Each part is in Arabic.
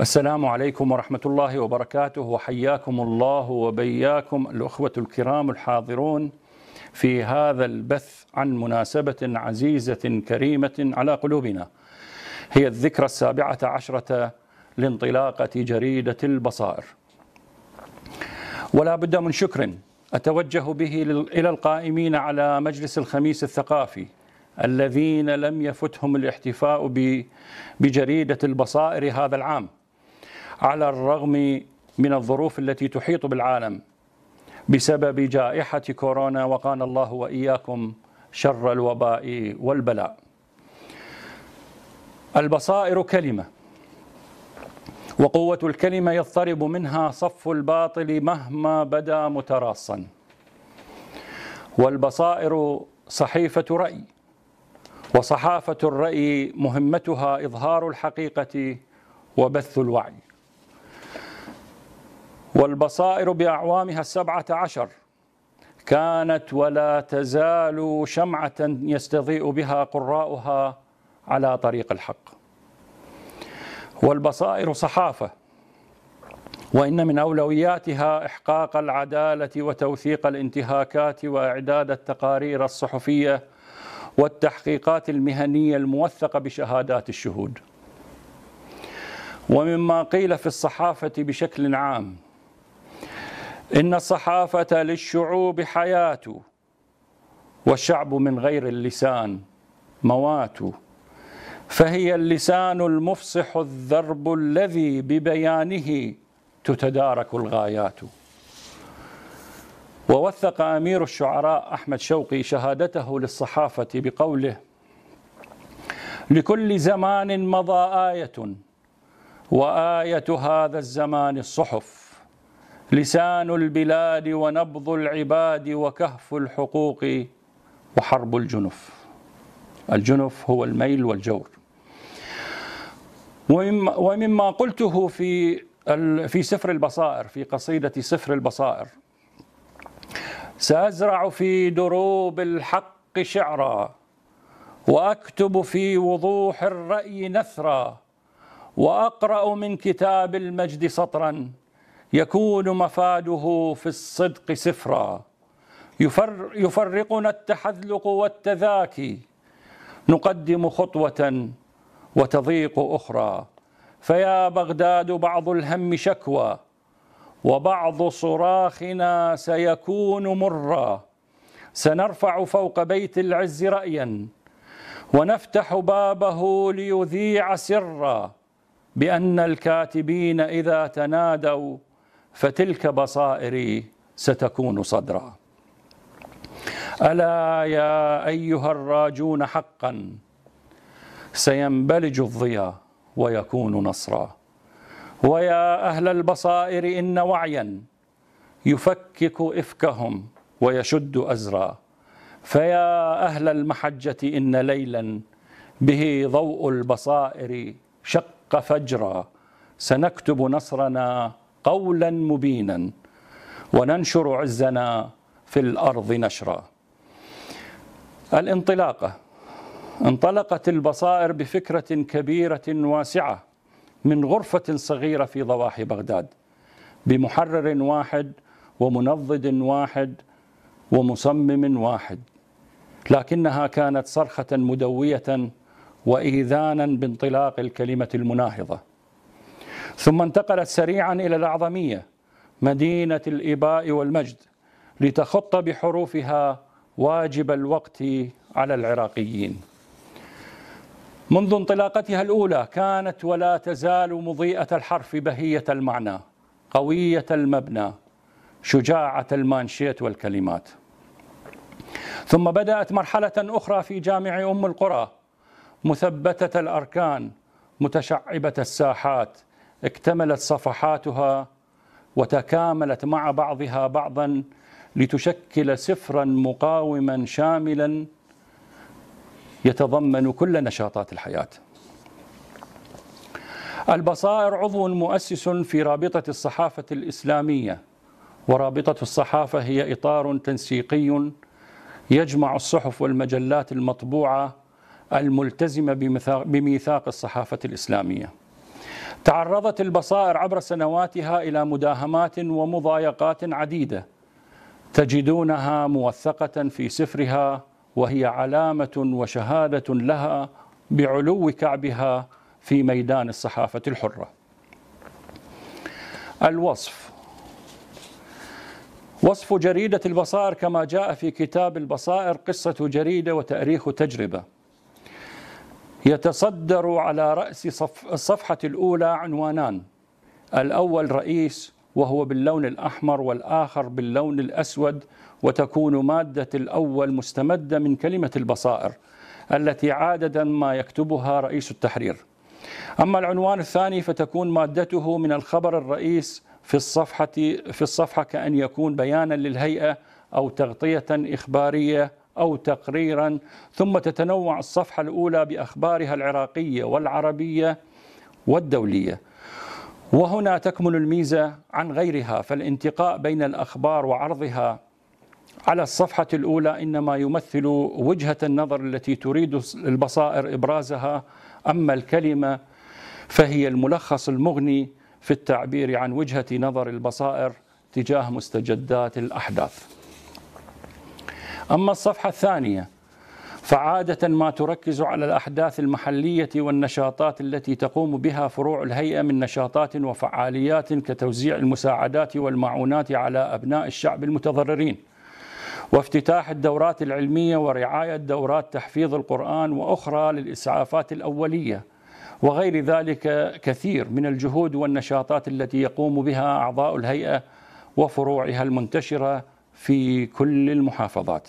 السلام عليكم ورحمة الله وبركاته وحياكم الله وبياكم الأخوة الكرام الحاضرون في هذا البث عن مناسبة عزيزة كريمة على قلوبنا هي الذكرى السابعة عشرة لانطلاقة جريدة البصائر ولا بد من شكر أتوجه به إلى القائمين على مجلس الخميس الثقافي الذين لم يفتهم الاحتفاء بجريدة البصائر هذا العام على الرغم من الظروف التي تحيط بالعالم بسبب جائحة كورونا وقانا الله وإياكم شر الوباء والبلاء البصائر كلمة وقوة الكلمة يضطرب منها صف الباطل مهما بدا متراصا والبصائر صحيفة رأي وصحافة الرأي مهمتها إظهار الحقيقة وبث الوعي والبصائر بأعوامها السبعة عشر كانت ولا تزال شمعة يستضيء بها قراؤها على طريق الحق والبصائر صحافة وإن من أولوياتها إحقاق العدالة وتوثيق الانتهاكات وإعداد التقارير الصحفية والتحقيقات المهنية الموثقة بشهادات الشهود ومما قيل في الصحافة بشكل عام إن الصحافة للشعوب حياة والشعب من غير اللسان موات فهي اللسان المفصح الذرب الذي ببيانه تتدارك الغايات ووثق أمير الشعراء أحمد شوقي شهادته للصحافة بقوله لكل زمان مضى آية وآية هذا الزمان الصحف لسان البلاد ونبض العباد وكهف الحقوق وحرب الجنف الجنف هو الميل والجور ومما قلته في في سفر البصائر في قصيدة سفر البصائر سأزرع في دروب الحق شعرا وأكتب في وضوح الرأي نثرا وأقرأ من كتاب المجد سطرا يكون مفاده في الصدق سفرا يفر يفرقنا التحذلق والتذاكي نقدم خطوة وتضيق أخرى فيا بغداد بعض الهم شكوى وبعض صراخنا سيكون مرا سنرفع فوق بيت العز رأيا ونفتح بابه ليذيع سرا بأن الكاتبين إذا تنادوا فتلك بصائري ستكون صدرا الا يا ايها الراجون حقا سينبلج الضياء ويكون نصرا ويا اهل البصائر ان وعيا يفكك افكهم ويشد ازرا فيا اهل المحجه ان ليلا به ضوء البصائر شق فجرا سنكتب نصرنا قولا مبينا وننشر عزنا في الارض نشرا الانطلاقه انطلقت البصائر بفكره كبيره واسعه من غرفه صغيره في ضواحي بغداد بمحرر واحد ومنضد واحد ومصمم واحد لكنها كانت صرخه مدويه وايذانا بانطلاق الكلمه المناهضه ثم انتقلت سريعا إلى الأعظمية مدينة الإباء والمجد لتخط بحروفها واجب الوقت على العراقيين منذ انطلاقتها الأولى كانت ولا تزال مضيئة الحرف بهية المعنى قوية المبنى شجاعة المانشيت والكلمات ثم بدأت مرحلة أخرى في جامع أم القرى مثبتة الأركان متشعبة الساحات اكتملت صفحاتها وتكاملت مع بعضها بعضا لتشكل سفرا مقاوما شاملا يتضمن كل نشاطات الحياه البصائر عضو مؤسس في رابطه الصحافه الاسلاميه ورابطه الصحافه هي اطار تنسيقي يجمع الصحف والمجلات المطبوعه الملتزمه بميثاق الصحافه الاسلاميه تعرضت البصائر عبر سنواتها إلى مداهمات ومضايقات عديدة تجدونها موثقة في سفرها وهي علامة وشهادة لها بعلو كعبها في ميدان الصحافة الحرة. الوصف وصف جريدة البصائر كما جاء في كتاب البصائر قصة جريدة وتأريخ تجربة يتصدر على رأس الصفحة الأولى عنوانان الأول رئيس وهو باللون الأحمر والآخر باللون الأسود وتكون مادة الأول مستمدة من كلمة البصائر التي عادة ما يكتبها رئيس التحرير أما العنوان الثاني فتكون مادته من الخبر الرئيس في الصفحة في الصفحة كأن يكون بيانا للهيئة أو تغطية إخبارية أو تقريرا ثم تتنوع الصفحة الأولى بأخبارها العراقية والعربية والدولية وهنا تكمن الميزة عن غيرها فالانتقاء بين الأخبار وعرضها على الصفحة الأولى إنما يمثل وجهة النظر التي تريد البصائر إبرازها أما الكلمة فهي الملخص المغني في التعبير عن وجهة نظر البصائر تجاه مستجدات الأحداث أما الصفحة الثانية فعادة ما تركز على الأحداث المحلية والنشاطات التي تقوم بها فروع الهيئة من نشاطات وفعاليات كتوزيع المساعدات والمعونات على أبناء الشعب المتضررين وافتتاح الدورات العلمية ورعاية دورات تحفيظ القرآن وأخرى للإسعافات الأولية وغير ذلك كثير من الجهود والنشاطات التي يقوم بها أعضاء الهيئة وفروعها المنتشرة في كل المحافظات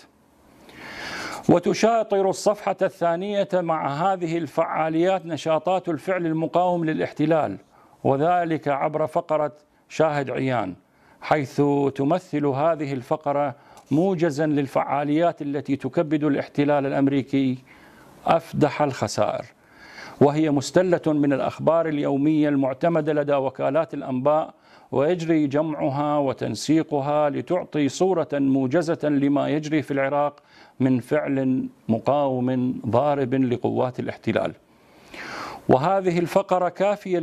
وتشاطر الصفحة الثانية مع هذه الفعاليات نشاطات الفعل المقاوم للاحتلال وذلك عبر فقرة شاهد عيان حيث تمثل هذه الفقرة موجزا للفعاليات التي تكبد الاحتلال الأمريكي أفدح الخسائر وهي مستلة من الأخبار اليومية المعتمدة لدى وكالات الأنباء ويجري جمعها وتنسيقها لتعطي صورة موجزة لما يجري في العراق من فعل مقاوم ضارب لقوات الاحتلال وهذه الفقرة كافية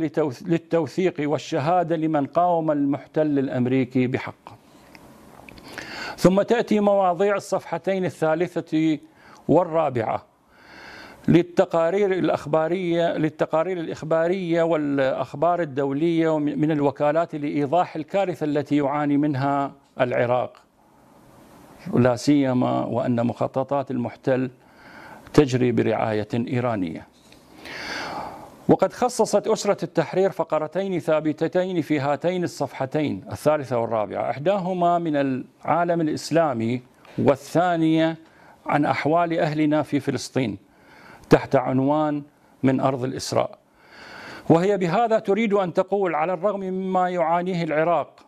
للتوثيق والشهادة لمن قاوم المحتل الأمريكي بحق ثم تأتي مواضيع الصفحتين الثالثة والرابعة للتقارير الأخبارية للتقارير الإخبارية والأخبار الدولية من الوكالات لإيضاح الكارثة التي يعاني منها العراق لا سيما وأن مخططات المحتل تجري برعاية إيرانية وقد خصصت أسرة التحرير فقرتين ثابتتين في هاتين الصفحتين الثالثة والرابعة إحداهما من العالم الإسلامي والثانية عن أحوال أهلنا في فلسطين تحت عنوان من أرض الإسراء وهي بهذا تريد أن تقول على الرغم مما يعانيه العراق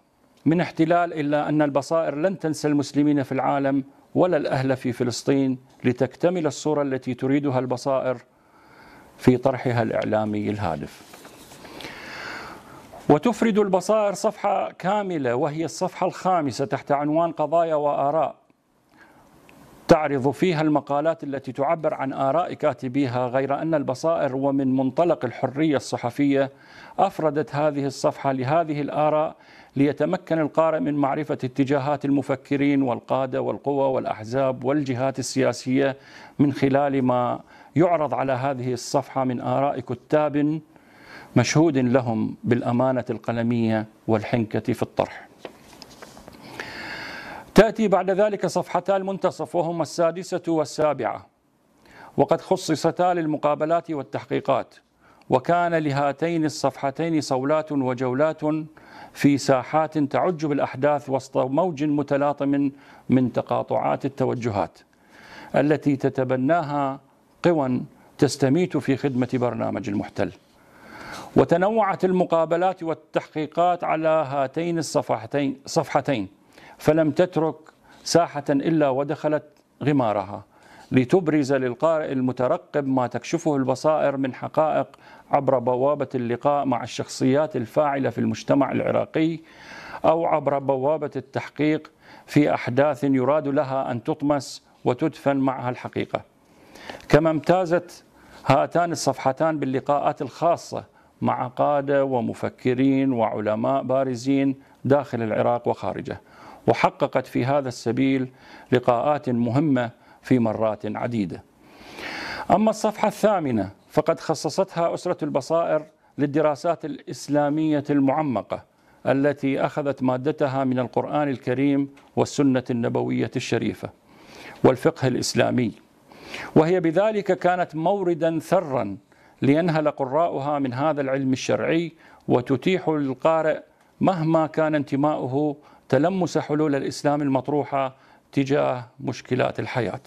من احتلال إلا أن البصائر لن تنسى المسلمين في العالم ولا الأهل في فلسطين لتكتمل الصورة التي تريدها البصائر في طرحها الإعلامي الهادف وتفرد البصائر صفحة كاملة وهي الصفحة الخامسة تحت عنوان قضايا وآراء تعرض فيها المقالات التي تعبر عن آراء كاتبيها غير أن البصائر ومن منطلق الحرية الصحفية أفردت هذه الصفحة لهذه الآراء ليتمكن القارئ من معرفة اتجاهات المفكرين والقادة والقوى والأحزاب والجهات السياسية من خلال ما يعرض على هذه الصفحة من آراء كتاب مشهود لهم بالأمانة القلمية والحنكة في الطرح تأتي بعد ذلك صفحتا المنتصف وهما السادسة والسابعة وقد خصصتا للمقابلات والتحقيقات وكان لهاتين الصفحتين صولات وجولات في ساحات تعج بالأحداث وسط موج متلاطم من تقاطعات التوجهات التي تتبناها قوى تستميت في خدمة برنامج المحتل وتنوعت المقابلات والتحقيقات على هاتين الصفحتين صفحتين فلم تترك ساحة إلا ودخلت غمارها لتبرز للقارئ المترقب ما تكشفه البصائر من حقائق عبر بوابة اللقاء مع الشخصيات الفاعلة في المجتمع العراقي أو عبر بوابة التحقيق في أحداث يراد لها أن تطمس وتدفن معها الحقيقة كما امتازت هاتان الصفحتان باللقاءات الخاصة مع قادة ومفكرين وعلماء بارزين داخل العراق وخارجه وحققت في هذا السبيل لقاءات مهمة في مرات عديدة أما الصفحة الثامنة فقد خصصتها أسرة البصائر للدراسات الإسلامية المعمقة التي أخذت مادتها من القرآن الكريم والسنة النبوية الشريفة والفقه الإسلامي وهي بذلك كانت موردا ثرا لينهل قراؤها من هذا العلم الشرعي وتتيح للقارئ مهما كان انتماؤه تلمس حلول الاسلام المطروحه تجاه مشكلات الحياه.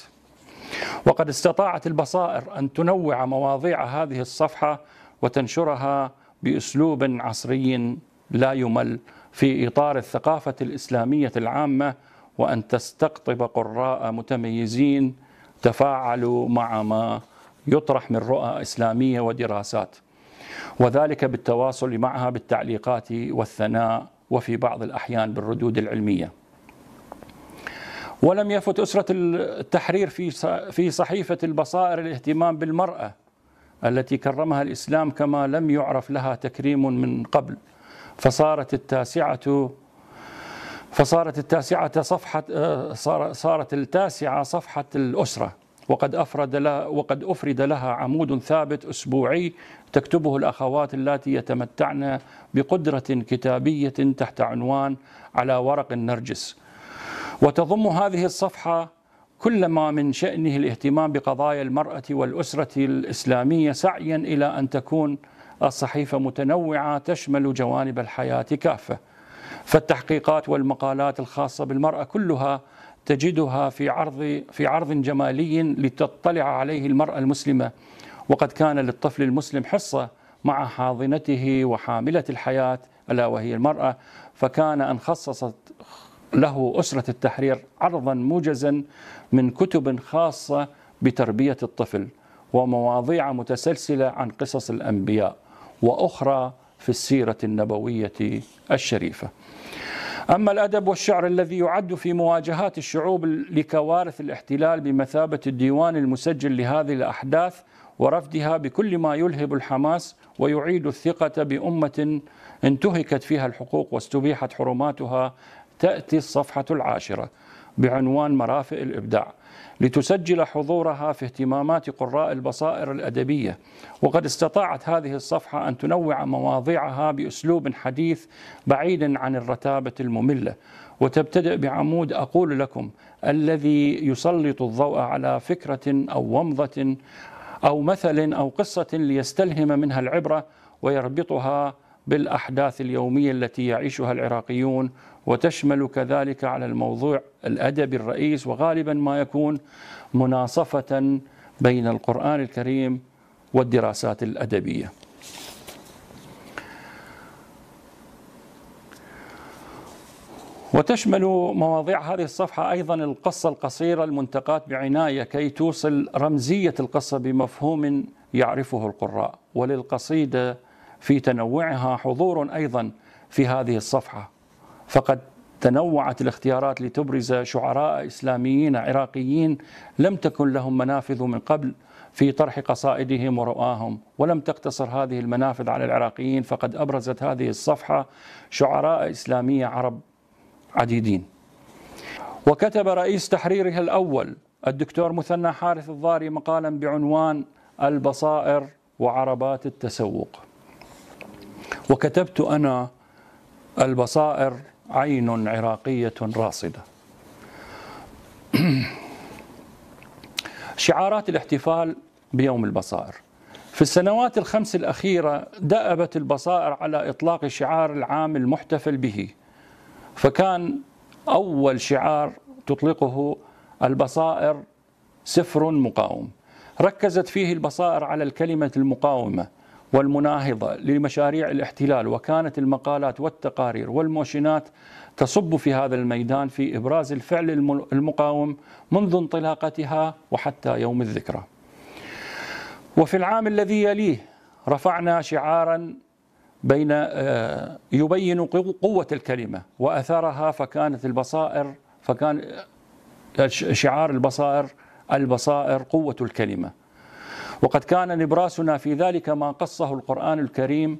وقد استطاعت البصائر ان تنوع مواضيع هذه الصفحه وتنشرها باسلوب عصري لا يمل في اطار الثقافه الاسلاميه العامه وان تستقطب قراء متميزين تفاعلوا مع ما يطرح من رؤى اسلاميه ودراسات وذلك بالتواصل معها بالتعليقات والثناء وفي بعض الأحيان بالردود العلمية ولم يفت أسرة التحرير في في صحيفة البصائر الاهتمام بالمرأة التي كرمها الإسلام كما لم يعرف لها تكريم من قبل فصارت التاسعة فصارت التاسعة صفحة آه، صارت التاسعة صفحة الأسرة وقد أفرد لها وقد أفرد لها عمود ثابت أسبوعي تكتبه الأخوات اللاتي يتمتعن بقدرة كتابية تحت عنوان على ورق النرجس وتضم هذه الصفحة كل ما من شأنه الاهتمام بقضايا المرأة والأسرة الإسلامية سعيا إلى أن تكون الصحيفة متنوعة تشمل جوانب الحياة كافة فالتحقيقات والمقالات الخاصة بالمرأة كلها تجدها في عرض في عرض جمالي لتطلع عليه المرأة المسلمة وقد كان للطفل المسلم حصة مع حاضنته وحاملة الحياة ألا وهي المرأة فكان أن خصصت له أسرة التحرير عرضا موجزا من كتب خاصة بتربية الطفل ومواضيع متسلسلة عن قصص الأنبياء وأخرى في السيرة النبوية الشريفة أما الأدب والشعر الذي يعد في مواجهات الشعوب لكوارث الاحتلال بمثابة الديوان المسجل لهذه الأحداث ورفدها بكل ما يلهب الحماس ويعيد الثقة بأمة انتهكت فيها الحقوق واستبيحت حرماتها تأتي الصفحة العاشرة بعنوان مرافئ الإبداع لتسجل حضورها في اهتمامات قراء البصائر الادبيه وقد استطاعت هذه الصفحه ان تنوع مواضيعها باسلوب حديث بعيد عن الرتابه الممله وتبتدئ بعمود اقول لكم الذي يسلط الضوء على فكره او ومضه او مثل او قصه ليستلهم منها العبره ويربطها بالاحداث اليوميه التي يعيشها العراقيون وتشمل كذلك على الموضوع الادبي الرئيس وغالبا ما يكون مناصفه بين القران الكريم والدراسات الادبيه. وتشمل مواضيع هذه الصفحة أيضا القصة القصيرة المنتقاة بعناية كي توصل رمزية القصة بمفهوم يعرفه القراء وللقصيدة في تنوعها حضور ايضا في هذه الصفحه فقد تنوعت الاختيارات لتبرز شعراء اسلاميين عراقيين لم تكن لهم منافذ من قبل في طرح قصائدهم ورؤاهم ولم تقتصر هذه المنافذ على العراقيين فقد ابرزت هذه الصفحه شعراء اسلاميه عرب عديدين وكتب رئيس تحريرها الاول الدكتور مثنى حارث الضاري مقالا بعنوان البصائر وعربات التسوق وكتبت أنا البصائر عين عراقية راصدة شعارات الاحتفال بيوم البصائر في السنوات الخمس الأخيرة دأبت البصائر على إطلاق شعار العام المحتفل به فكان أول شعار تطلقه البصائر سفر مقاوم ركزت فيه البصائر على الكلمة المقاومة والمناهضة لمشاريع الاحتلال وكانت المقالات والتقارير والموشنات تصب في هذا الميدان في إبراز الفعل المقاوم منذ انطلاقتها وحتى يوم الذكرى وفي العام الذي يليه رفعنا شعارا بين آه، يبين قوة الكلمة وأثرها فكانت البصائر فكان آه، شعار البصائر البصائر قوة الكلمة وقد كان نبراسنا في ذلك ما قصه القرآن الكريم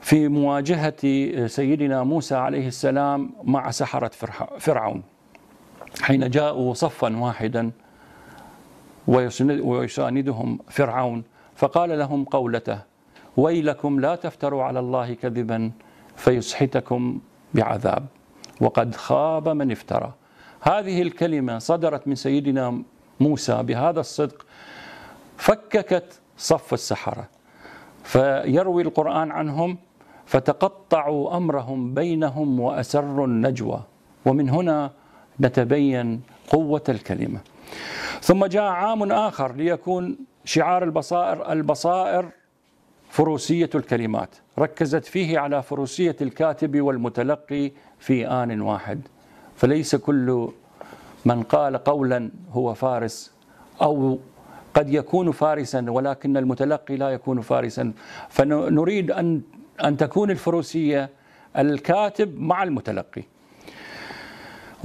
في مواجهة سيدنا موسى عليه السلام مع سحرة فرعون حين جاءوا صفا واحدا ويساندهم فرعون فقال لهم قولته ويلكم لا تفتروا على الله كذبا فيسحتكم بعذاب وقد خاب من افترى هذه الكلمة صدرت من سيدنا موسى بهذا الصدق فككت صف السحرة فيروي القرآن عنهم فتقطعوا أمرهم بينهم وأسروا النجوى ومن هنا نتبين قوة الكلمة ثم جاء عام آخر ليكون شعار البصائر البصائر فروسية الكلمات ركزت فيه على فروسية الكاتب والمتلقي في آن واحد فليس كل من قال قولا هو فارس أو قد يكون فارسا ولكن المتلقي لا يكون فارسا فنريد أن أن تكون الفروسية الكاتب مع المتلقي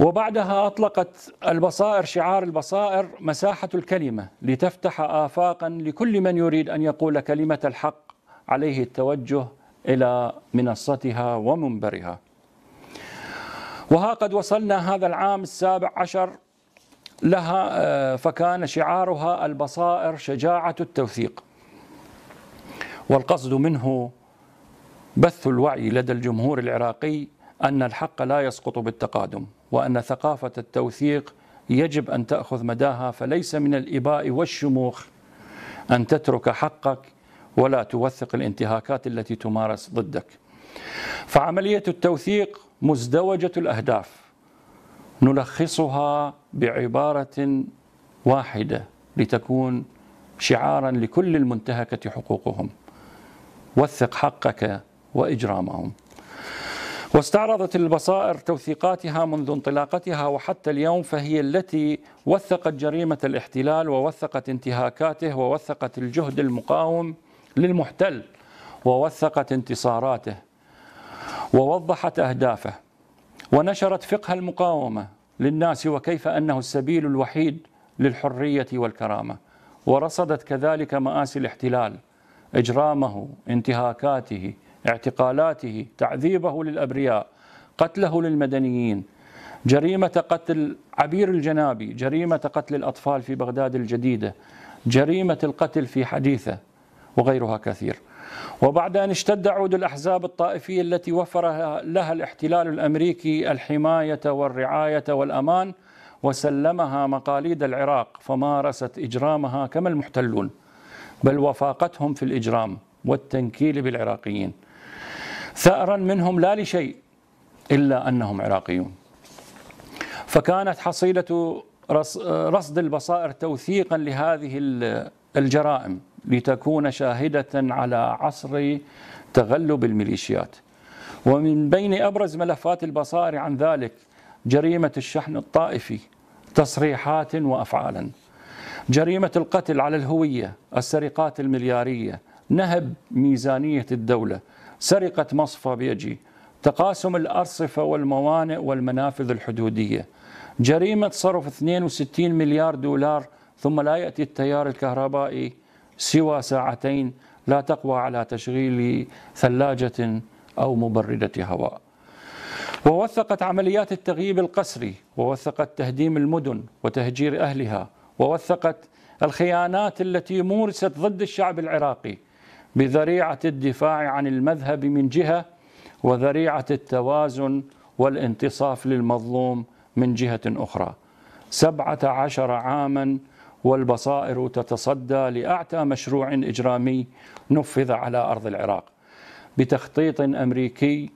وبعدها أطلقت البصائر شعار البصائر مساحة الكلمة لتفتح آفاقا لكل من يريد أن يقول كلمة الحق عليه التوجه إلى منصتها ومنبرها وها قد وصلنا هذا العام السابع عشر لها آه، فكان شعارها البصائر شجاعة التوثيق والقصد منه بث الوعي لدى الجمهور العراقي أن الحق لا يسقط بالتقادم وأن ثقافة التوثيق يجب أن تأخذ مداها فليس من الإباء والشموخ أن تترك حقك ولا توثق الانتهاكات التي تمارس ضدك فعملية التوثيق مزدوجة الأهداف نلخصها بعباره واحده لتكون شعارا لكل المنتهكه حقوقهم وثق حقك واجرامهم واستعرضت البصائر توثيقاتها منذ انطلاقتها وحتى اليوم فهي التي وثقت جريمه الاحتلال ووثقت انتهاكاته ووثقت الجهد المقاوم للمحتل ووثقت انتصاراته ووضحت اهدافه ونشرت فقه المقاومه للناس وكيف انه السبيل الوحيد للحريه والكرامه ورصدت كذلك ماسي الاحتلال اجرامه انتهاكاته اعتقالاته تعذيبه للابرياء قتله للمدنيين جريمه قتل عبير الجنابي جريمه قتل الاطفال في بغداد الجديده جريمه القتل في حديثه وغيرها كثير وبعد أن اشتد عود الأحزاب الطائفية التي وفر لها الاحتلال الأمريكي الحماية والرعاية والأمان وسلمها مقاليد العراق فمارست إجرامها كما المحتلون بل وفاقتهم في الإجرام والتنكيل بالعراقيين ثأرا منهم لا لشيء إلا أنهم عراقيون فكانت حصيلة رصد البصائر توثيقا لهذه الجرائم لتكون شاهدة على عصر تغلب الميليشيات ومن بين أبرز ملفات البصائر عن ذلك جريمة الشحن الطائفي تصريحات وأفعالا جريمة القتل على الهوية السرقات المليارية نهب ميزانية الدولة سرقة مصفى بيجي تقاسم الأرصفة والموانئ والمنافذ الحدودية جريمة صرف 62 مليار دولار ثم لا يأتي التيار الكهربائي سوى ساعتين لا تقوى على تشغيل ثلاجة أو مبردة هواء ووثقت عمليات التغييب القسري ووثقت تهديم المدن وتهجير أهلها ووثقت الخيانات التي مورست ضد الشعب العراقي بذريعة الدفاع عن المذهب من جهة وذريعة التوازن والانتصاف للمظلوم من جهة أخرى سبعة عشر عاماً والبصائر تتصدى لاعتى مشروع اجرامي نفذ على ارض العراق بتخطيط امريكي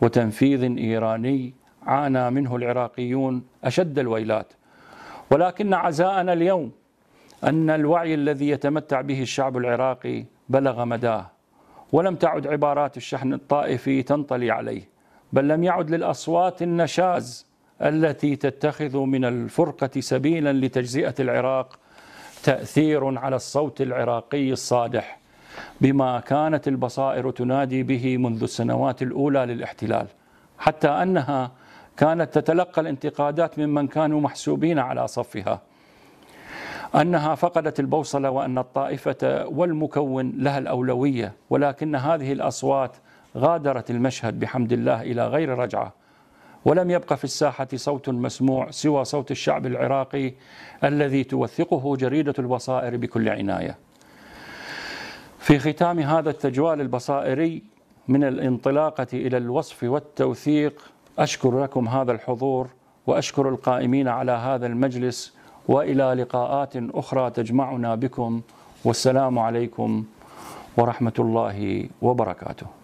وتنفيذ ايراني عانى منه العراقيون اشد الويلات ولكن عزاءنا اليوم ان الوعي الذي يتمتع به الشعب العراقي بلغ مداه ولم تعد عبارات الشحن الطائفي تنطلي عليه بل لم يعد للاصوات النشاز التي تتخذ من الفرقه سبيلا لتجزئه العراق تأثير على الصوت العراقي الصادح بما كانت البصائر تنادي به منذ السنوات الأولى للاحتلال حتى أنها كانت تتلقى الانتقادات ممن كانوا محسوبين على صفها أنها فقدت البوصلة وأن الطائفة والمكون لها الأولوية ولكن هذه الأصوات غادرت المشهد بحمد الله إلى غير رجعة ولم يبقى في الساحة صوت مسموع سوى صوت الشعب العراقي الذي توثقه جريدة البصائر بكل عناية في ختام هذا التجوال البصائري من الانطلاقة إلى الوصف والتوثيق أشكر لكم هذا الحضور وأشكر القائمين على هذا المجلس وإلى لقاءات أخرى تجمعنا بكم والسلام عليكم ورحمة الله وبركاته